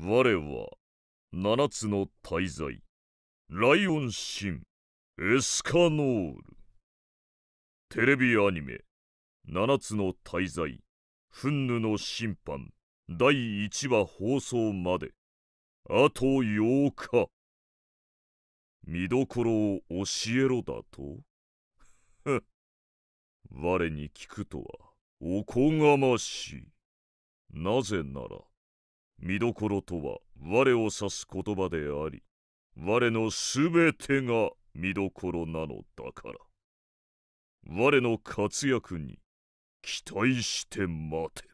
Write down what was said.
我は七つの大罪ライオン神エスカノールテレビアニメ七つの大罪憤怒の審判第1話放送まであと8日見どころを教えろだと 我に聞くとはおこがましいなぜなら見どころとは我を指す言葉であり我のすべてが見どころなのだから我の活躍に期待して待て。